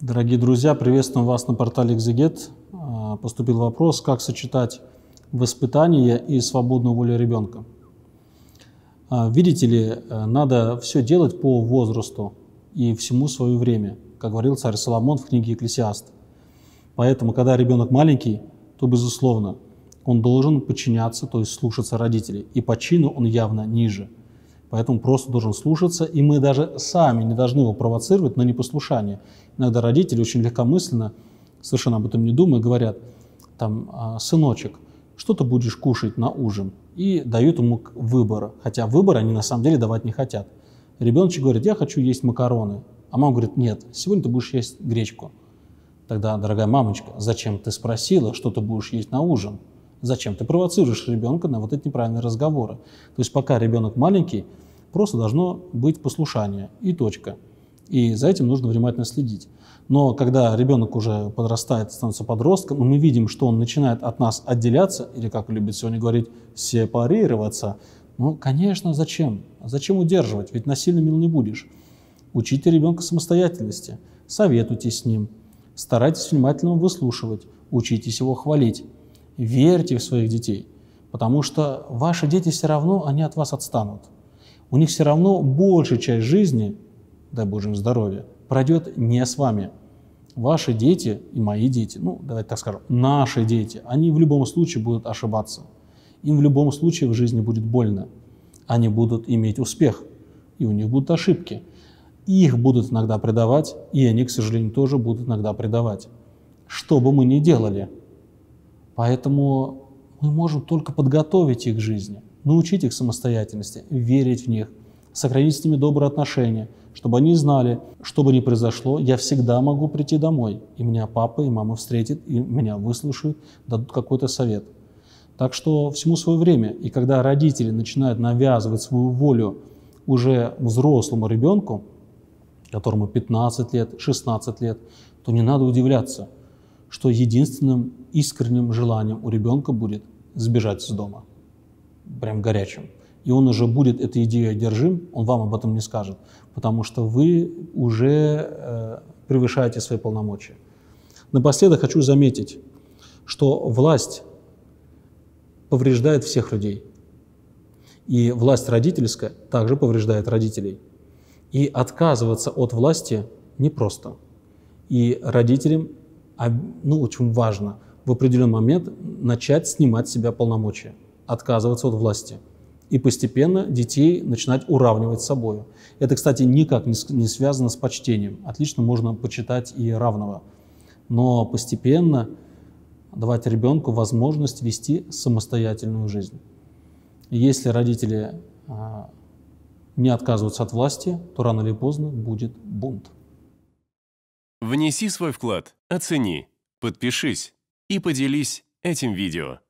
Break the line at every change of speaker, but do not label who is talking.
Дорогие друзья, приветствуем вас на портале «Экзегет». А, поступил вопрос, как сочетать воспитание и свободную волю ребенка. А, видите ли, э, надо все делать по возрасту и всему свое время, как говорил царь Соломон в книге «Экклесиаст». Поэтому, когда ребенок маленький, то, безусловно, он должен подчиняться, то есть слушаться родителей. И по чину он явно ниже – Поэтому просто должен слушаться, и мы даже сами не должны его провоцировать на непослушание. Иногда родители очень легкомысленно, совершенно об этом не думая, говорят, там, «А, сыночек, что ты будешь кушать на ужин? И дают ему выбор, хотя выбор они на самом деле давать не хотят. Ребеночек говорит, я хочу есть макароны. А мама говорит, нет, сегодня ты будешь есть гречку. Тогда, дорогая мамочка, зачем ты спросила, что ты будешь есть на ужин? Зачем ты провоцируешь ребенка на вот эти неправильные разговоры? То есть пока ребенок маленький, Просто должно быть послушание и точка. И за этим нужно внимательно следить. Но когда ребенок уже подрастает, становится подростком, мы видим, что он начинает от нас отделяться, или, как любит сегодня говорить, сепарироваться. Ну, конечно, зачем? Зачем удерживать? Ведь насильно мил не будешь. Учите ребенка самостоятельности, советуйтесь с ним, старайтесь внимательно выслушивать, учитесь его хвалить, верьте в своих детей, потому что ваши дети все равно, они от вас отстанут у них все равно большая часть жизни, дай Боже им здоровья, пройдет не с вами. Ваши дети и мои дети, ну, давайте так скажем, наши дети, они в любом случае будут ошибаться. Им в любом случае в жизни будет больно. Они будут иметь успех, и у них будут ошибки. Их будут иногда предавать, и они, к сожалению, тоже будут иногда предавать. Что бы мы ни делали. Поэтому мы можем только подготовить их к жизни научить их самостоятельности, верить в них, сохранить с ними добрые отношения, чтобы они знали, что бы ни произошло, я всегда могу прийти домой, и меня папа и мама встретят, и меня выслушают, дадут какой-то совет. Так что всему свое время, и когда родители начинают навязывать свою волю уже взрослому ребенку, которому 15 лет, 16 лет, то не надо удивляться, что единственным искренним желанием у ребенка будет сбежать из дома прям горячим. И он уже будет этой идеей одержим, он вам об этом не скажет, потому что вы уже э, превышаете свои полномочия. Напоследок хочу заметить, что власть повреждает всех людей. И власть родительская также повреждает родителей. И отказываться от власти непросто. И родителям, а, ну, очень важно в определенный момент начать снимать с себя полномочия отказываться от власти и постепенно детей начинать уравнивать с собой. Это, кстати, никак не связано с почтением. Отлично можно почитать и равного. Но постепенно давать ребенку возможность вести самостоятельную жизнь. Если родители а, не отказываются от власти, то рано или поздно будет бунт. Внеси свой вклад, оцени, подпишись и поделись этим видео.